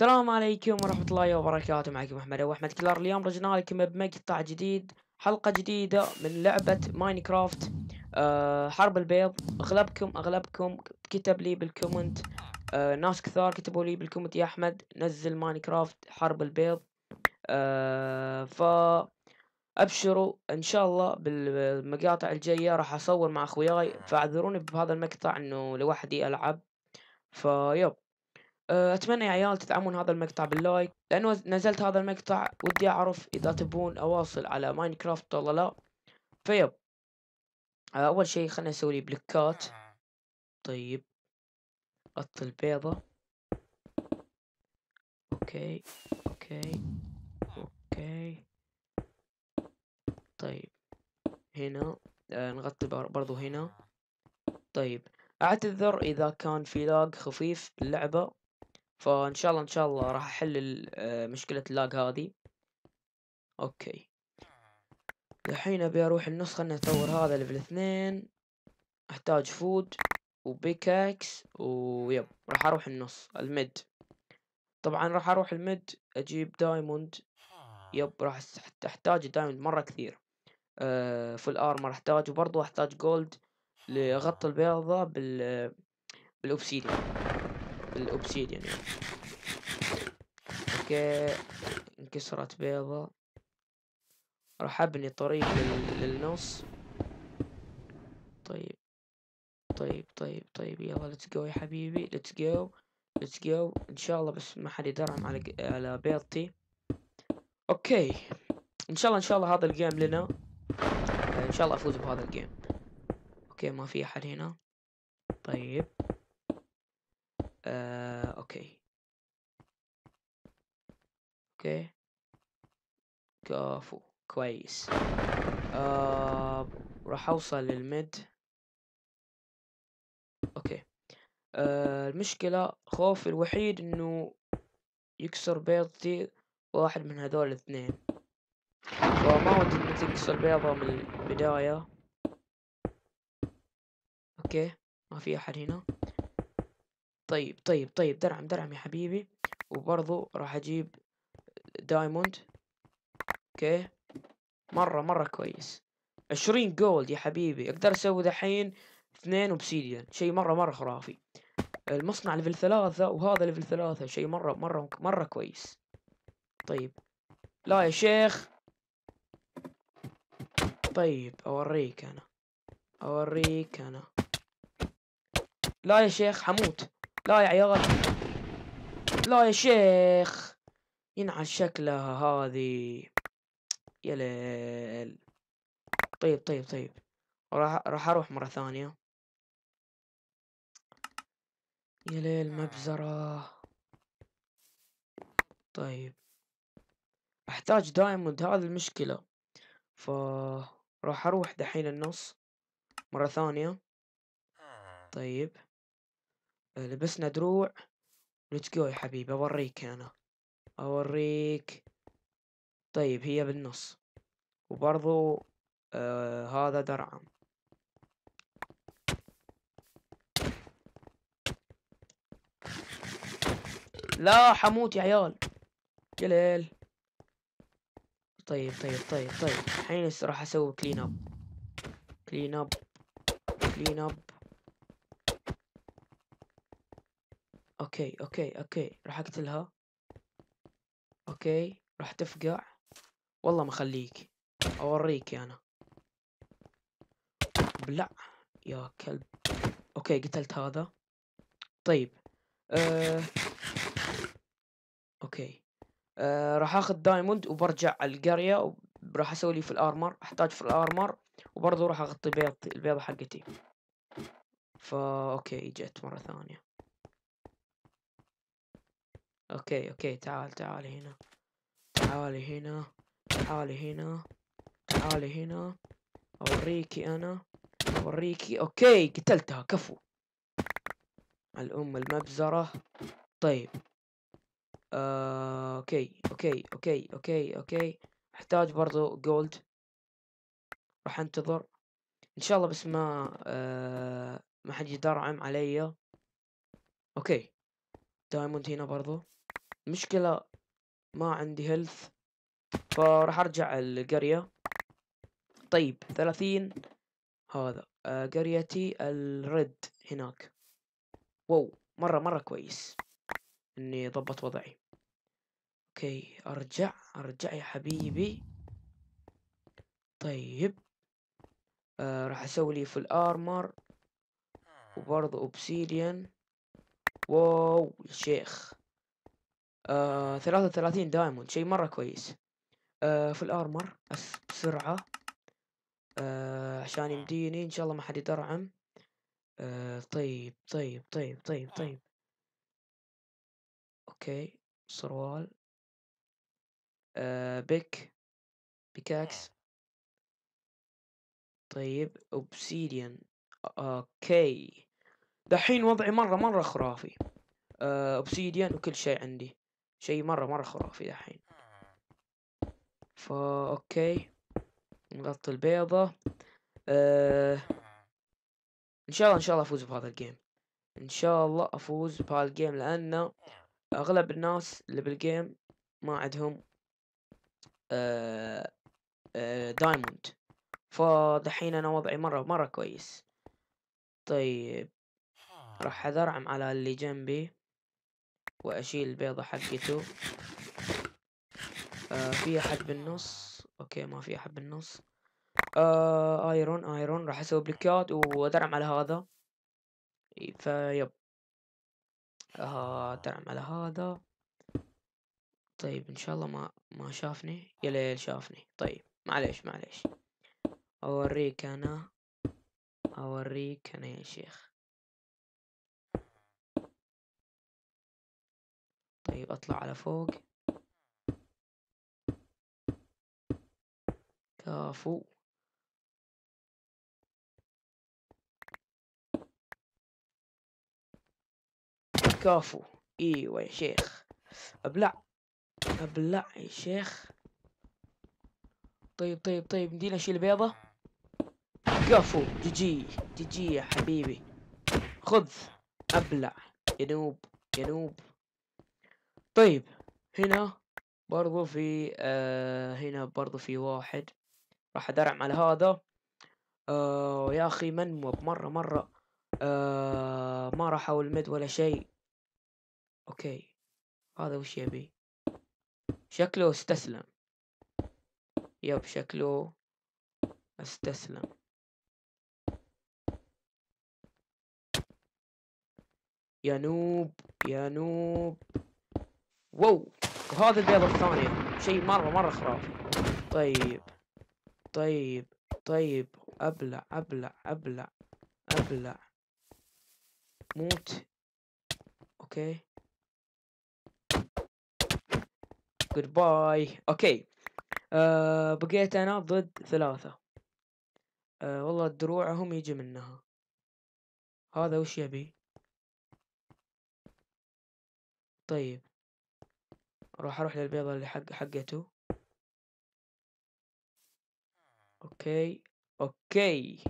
السلام عليكم ورحمة الله وبركاته معكم أحمد أبو أحمد كلار اليوم رجعنا لكم بمقطع جديد حلقة جديدة من لعبة ماينكرافت أه حرب البيض أغلبكم أغلبكم كتب لي بالكومنت أه ناس كثار كتبوا لي بالكومنت يا أحمد نزل ماينكرافت حرب البيض أه فا ابشروا ان شاء الله بالمقاطع الجايه راح اصور مع اخوياي فاعذروني بهذا المقطع انه لوحدي العب فيب أه، أتمنى يا عيال تدعمون هذا المقطع باللايك لأنه نزلت هذا المقطع ودي أعرف إذا تبون أواصل على ماينكرافت ولا لا فيب أه، أول شي خلنا نسوي لي بلوكات طيب قط البيضة أوكي أوكي أوكي طيب هنا آه نغطي برضو هنا طيب أعتذر إذا كان في لاج خفيف اللعبة فان شاء الله ان شاء الله راح احل آه، مشكله اللاج هذه اوكي الحين ابي اروح النسخه اني اطور هذا ليفل اثنين احتاج فود وبيكاكس ويب راح اروح النص الميد طبعا راح اروح الميد اجيب دايموند يب راح احتاج دايموند مره كثير آه فول ارمر احتاج وبرضه احتاج جولد لاغطي البيضه بال آه، بالاوبسيديان الاوبسيديان يعني اوكي انكسرت بيضة راح ابني طريق للنص طيب طيب طيب طيب يلا ليتس جو يا حبيبي ليتس جو ليتس جو ان شاء الله بس ما حد يدرهم على على بيضتي اوكي ان شاء الله ان شاء الله هذا الجيم لنا ان شاء الله افوز بهذا الجيم اوكي ما في احد هنا طيب آه، اوكي اوكي كفو كويس آه، راح اوصل للميد اوكي آه، المشكلة خوفي الوحيد انه يكسر بيضتي واحد من هذول الاثنين فما ودي انه تكسر بيضة من البداية اوكي ما في احد هنا طيب طيب طيب درعم درعم يا حبيبي وبرضو راح اجيب دايموند اوكي مرة مرة كويس عشرين جولد يا حبيبي اقدر اسوي دحين اثنين اوبسيديان شي مرة مرة خرافي المصنع ليفل ثلاثة وهذا ليفل ثلاثة شي مرة مرة مرة كويس طيب لا يا شيخ طيب اوريك انا اوريك انا لا يا شيخ حموت لا يا عيال لا يا شيخ ينعل شكلها هذه يا ليل طيب طيب طيب راح راح اروح مرة ثانية يا ليل مبزرة طيب احتاج دايموند هذه المشكلة ف راح اروح دحين النص مرة ثانية طيب آه، لبسنا دروع ليتس جو يا حبيبي اوريك انا اوريك طيب هي بالنص وبرضو آه هذا درعم لا حموت يا عيال يا طيب طيب طيب طيب الحين راح اسوي كلين اب كلين اب كلين اب اوكي اوكي اوكي راح اقتلها اوكي راح تفقع والله ما خليك اوريك انا بلع يا كلب اوكي قتلت هذا طيب أه... اوكي أه... راح اخذ دايموند وبرجع على القريه وراح اسوي لي في الارمر احتاج في الارمر وبرضه راح اغطي بيض البيضه حقتي فا اوكي جت مره ثانيه اوكي اوكي تعال تعال هنا تعالي هنا تعالي هنا تعالي هنا اوريكي انا اوريكي اوكي قتلتها كفو الام المبزرة طيب اوكي اوكي اوكي اوكي اوكي احتاج برضو جولد راح انتظر ان شاء الله بس ما آه، ما حد يدرعم علي اوكي دايموند هنا برضو مشكلة ما عندي هيلث فراح ارجع القرية طيب ثلاثين هذا آه قريتي الريد هناك واو مرة مرة كويس اني ضبط وضعي اوكي ارجع ارجع يا حبيبي طيب آه راح اسوي لي في الارمر وبرضه اوبسيديان واو يا شيخ آه 33 دايموند شيء مرة كويس آه في الارمر بسرعة آه عشان يمديني ان شاء الله ما حد يدرعم آه طيب طيب طيب طيب طيب اوكي سروال آه بيك بيكاكس إيه. طيب اوبسيديان اوكي دحين وضعي مرة مرة خرافي اوبسيديان آه، وكل شيء عندي شيء مرة مرة خرافي دحين فا اوكي نغطي البيضة أه... ان شاء الله ان شاء الله افوز بهذا الجيم ان شاء الله افوز بهذا الجيم لان اغلب الناس اللي بالجيم ما عندهم أه... أه... دايموند فدحين انا وضعي مرة مرة كويس طيب راح ادرعم على اللي جنبي واشيل البيضة حقته آه في احد بالنص اوكي ما في احد بالنص آه ايرون ايرون راح اسوي بلوكات وأدعم على هذا فيب آه درعم على هذا طيب ان شاء الله ما ما شافني يا ليل شافني طيب معليش معليش اوريك انا اوريك انا يا شيخ طيب أطلع على فوق كافو كافو ايوه يا شيخ ابلع ابلع يا شيخ طيب طيب طيب مدينا شيل بيضة كفو جي جي جي يا حبيبي خذ ابلع يا نوب يا نوب طيب هنا برضو في آه هنا برضو في واحد راح ادرعم على هذا آه يا اخي منموب مرة مرة آه ما راح اول مد ولا شيء اوكي هذا وش يبي شكله استسلم يب شكله استسلم يا نوب يا نوب واو وهذا البيضة الثانية شيء مرة مرة خرافي طيب طيب طيب ابلع ابلع ابلع ابلع موت اوكي جود باي اوكي أه بقيت انا ضد ثلاثة أه والله دروعهم يجي منها هذا وش يبي طيب راح اروح للبيضة اللي حق حقته اوكي اوكي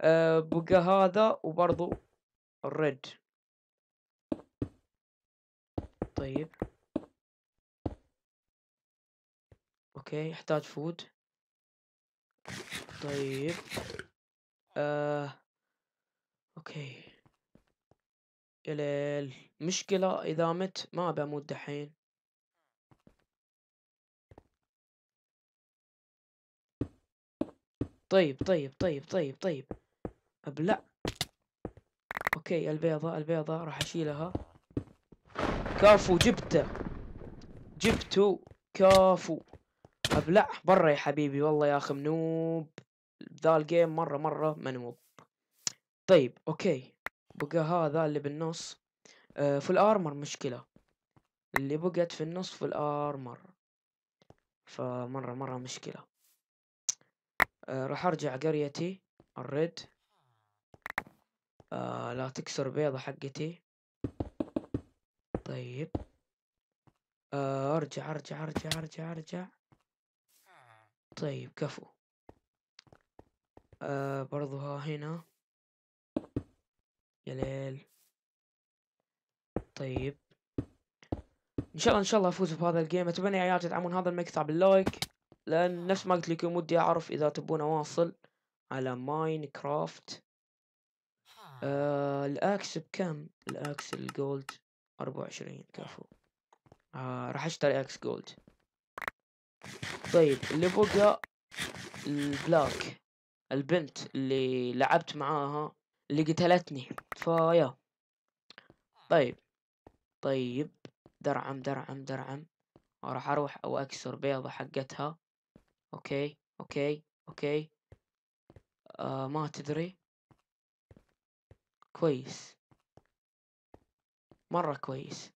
أه بقى هذا وبرضو الريد طيب اوكي احتاج فود طيب آه. اوكي ليل مشكلة اذا مت ما بموت دحين طيب طيب طيب طيب طيب ابلع اوكي البيضة البيضة راح اشيلها كافو جبته جبته كافو ابلع برا يا حبيبي والله يا اخي منوب ذا الجيم مرة مرة منوب طيب اوكي بقى هذا اللي بالنص آه في الارمر مشكلة اللي بقت في النص في الارمر فمرة مرة مشكلة آه، راح ارجع قريتي الريد آه، لا تكسر بيضة حقتي طيب آه، ارجع ارجع ارجع ارجع ارجع طيب كفو آه برضو ها هنا يا ليل طيب ان شاء الله ان شاء الله افوز بهذا الجيم اتمنى يا عيال تدعمون هذا المقطع باللايك لان نفس ما قلت لكم ودي اعرف اذا تبون اواصل على ماين آه. كرافت آه الاكس بكم الاكس الجولد 24 كفو آه راح اشتري اكس جولد طيب اللي بقى البلاك البنت اللي لعبت معاها اللي قتلتني فيا آه. طيب طيب درعم درعم درعم راح اروح او اكسر بيضة حقتها اوكي اوكي اوكي آه ما تدري كويس مرة كويس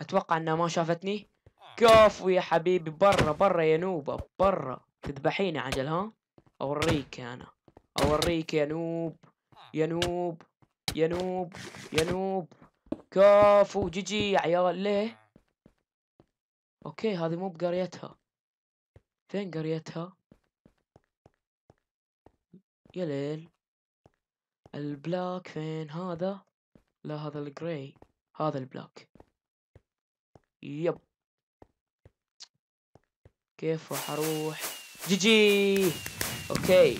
اتوقع انها ما شافتني كفو يا حبيبي برا برا يا نوبة برا تذبحيني عجل ها اوريك انا اوريك يا نوب يا نوب يا نوب يا نوب كفو جيجي يا عيال ليه اوكي هذه مو بقريتها فين قريتها يا ليل البلاك فين هذا لا هذا الجراي هذا البلاك يب كيف راح اروح جي جي اوكي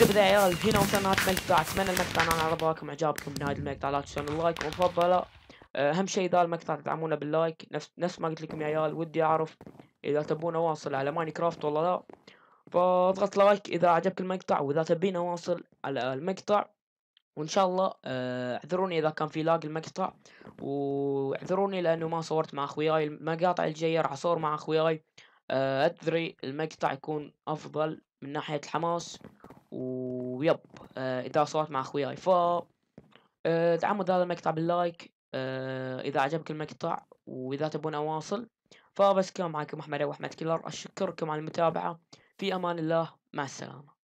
زبدة يا عيال هنا وصلنا المقطع اتمنى المقطع انا على رضاكم اعجابكم بنهاية المقطع لا تنسون اللايك والفضلة اهم شيء ذا المقطع تدعمونا باللايك نفس نفس ما قلت لكم يا عيال ودي اعرف اذا تبون اواصل على ماين كرافت والله لا فاضغط لايك اذا عجبك المقطع واذا تبين اواصل على المقطع وان شاء الله آه، اعذروني اذا كان في لاج المقطع واعذروني لانه ما صورت مع اخوياي المقاطع الجايه راح اصور مع اخوياي آه، ادري المقطع يكون افضل من ناحيه الحماس ويب آه، اذا صورت مع اخوياي ف ادعموا هذا المقطع باللايك اذا عجبك المقطع واذا تبون اواصل فبس كان معكم أحمد أبو أحمد كيلر أشكركم على المتابعة في أمان الله مع السلامة